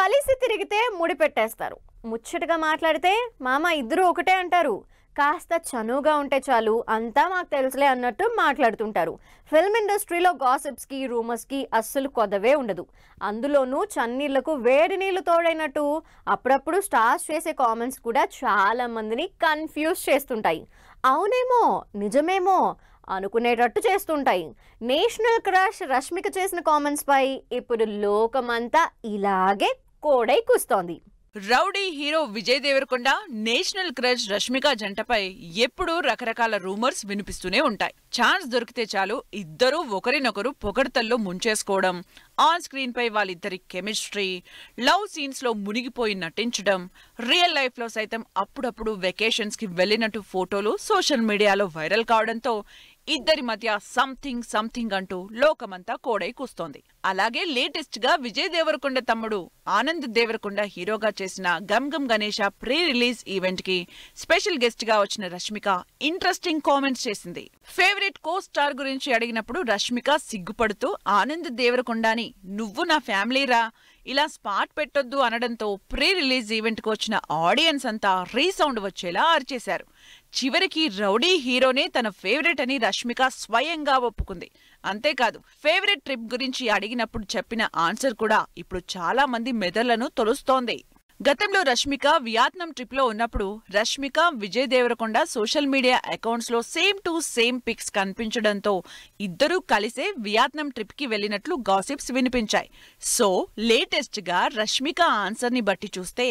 కలిసి తిరిగితే ముడి పెట్టేస్తారు ముచ్చటగా మాట్లాడితే మామ ఇద్దరు ఒకటే అంటారు కాస్త చనువుగా ఉంటే చాలు అంతా మాకు తెలుసులే అన్నట్టు మాట్లాడుతుంటారు ఫిల్మ్ ఇండస్ట్రీలో గాసిప్స్కి రూమర్స్కి అస్సలు కొదవే ఉండదు అందులోనూ చన్నీళ్లకు వేడి నీళ్లు తోడైనట్టు అప్పుడప్పుడు స్టార్స్ చేసే కామెంట్స్ కూడా చాలా మందిని కన్ఫ్యూజ్ చేస్తుంటాయి అవునేమో నిజమేమో అనుకునేటట్టు చేస్తుంటాయి నేషనల్ క్రష్ రష్మిక చేసిన కామెంట్స్పై ఇప్పుడు లోకమంతా ఇలాగే కోడై కూస్తోంది rowdy hero Vijay Deverakonda national crush Rashmika జంటపై ఎప్పుడూ రకరకాల రూమర్స్ వినిపిస్తూనే ఉంటాయి ఛాన్స్ దొరికితే చాలు ఇద్దరూ ఒకరినొకరు పొగడతల్లో ముంచేసుకోవడం ఆన్ స్క్రీన్ పై వాళ్ళిద్దరి కెమిస్ట్రీ లవ్ సీన్స్ లో మునిగిపోయి నటించడం రియల్ లైఫ్ లో సైతం అప్పుడప్పుడు వెకేషన్స్ కి వెళ్ళినట్టు ఫోటోలు సోషల్ మీడియాలో వైరల్ కావడంతో ఇద్దరి మధ్య సంథింగ్ సంథింగ్ అంటూ లోకమంతా కోడై కూస్తోంది అలాగే లేటెస్ట్ గా విజయ్ దేవరకొండ తమ్ముడు ఆనంద్ దేవరకొండ హీరోగా చేసిన Gam Gam Ganesha pre release event కి స్పెషల్ గెస్ట్ గా వచ్చిన రష్మిక ఇంట్రెస్టింగ్ కామెంట్స్ చేసింది ఫేవరెట్ కో స్టార్ గురించి అడిగినప్పుడు రష్మిక సిగ్గుపడుతూ ఆనంద్ దేవరకొండని నువ్వు నా ఫ్యామిలీ ఇలా స్పాట్ పెట్టొద్దు అనడంతో ప్రీ రిలీజ్ ఈవెంట్కు వచ్చిన ఆడియన్స్ అంతా రీసౌండ్ వచ్చేలా అరిచేశారు చివరికి రౌడీ హీరోనే తన ఫేవరెట్ అని రష్మిక స్వయంగా ఒప్పుకుంది అంతేకాదు ఫేవరెట్ ట్రిప్ గురించి అడిగినప్పుడు చెప్పిన ఆన్సర్ కూడా ఇప్పుడు చాలా మంది మెదళ్లను తొలుస్తోంది గతంలో రష్మిక వియత్నాం ట్రిప్లో ఉన్నప్పుడు రష్మిక విజయ్ దేవరకొండ సోషల్ మీడియా లో సేమ్ టు సేమ్ పిక్స్ కనిపించడంతో ఇద్దరూ కలిసే వియత్నాం ట్రిప్కి వెళ్ళినట్లు గాసిప్స్ వినిపించాయి సో లేటెస్ట్గా రష్మిక ఆన్సర్ని బట్టి చూస్తే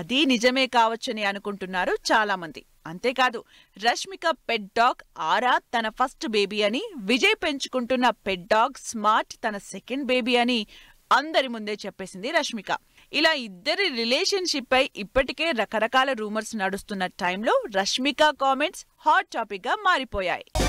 అది నిజమే కావచ్చని అనుకుంటున్నారు చాలామంది అంతేకాదు రష్మిక పెట్ డాగ్ ఆరా తన ఫస్ట్ బేబీ అని విజయ్ పెంచుకుంటున్న పెట్ డాగ్ స్మార్ట్ తన సెకండ్ బేబీ అని అందరి ముందే చెప్పేసింది రష్మిక ఇలా ఇద్దరి రిలేషన్షిప్ పై ఇప్పటికే రకరకాల రూమర్స్ నడుస్తున్న టైంలో రష్మిక కామెంట్స్ హాట్ టాపిక్ గా మారిపోయాయి